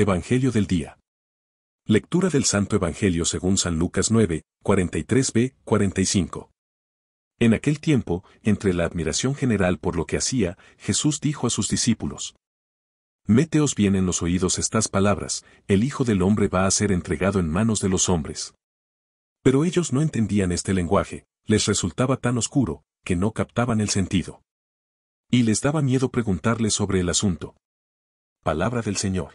Evangelio del Día. Lectura del Santo Evangelio según San Lucas 9, 43b, 45. En aquel tiempo, entre la admiración general por lo que hacía, Jesús dijo a sus discípulos, «Meteos bien en los oídos estas palabras, el Hijo del Hombre va a ser entregado en manos de los hombres. Pero ellos no entendían este lenguaje, les resultaba tan oscuro, que no captaban el sentido. Y les daba miedo preguntarle sobre el asunto. Palabra del Señor.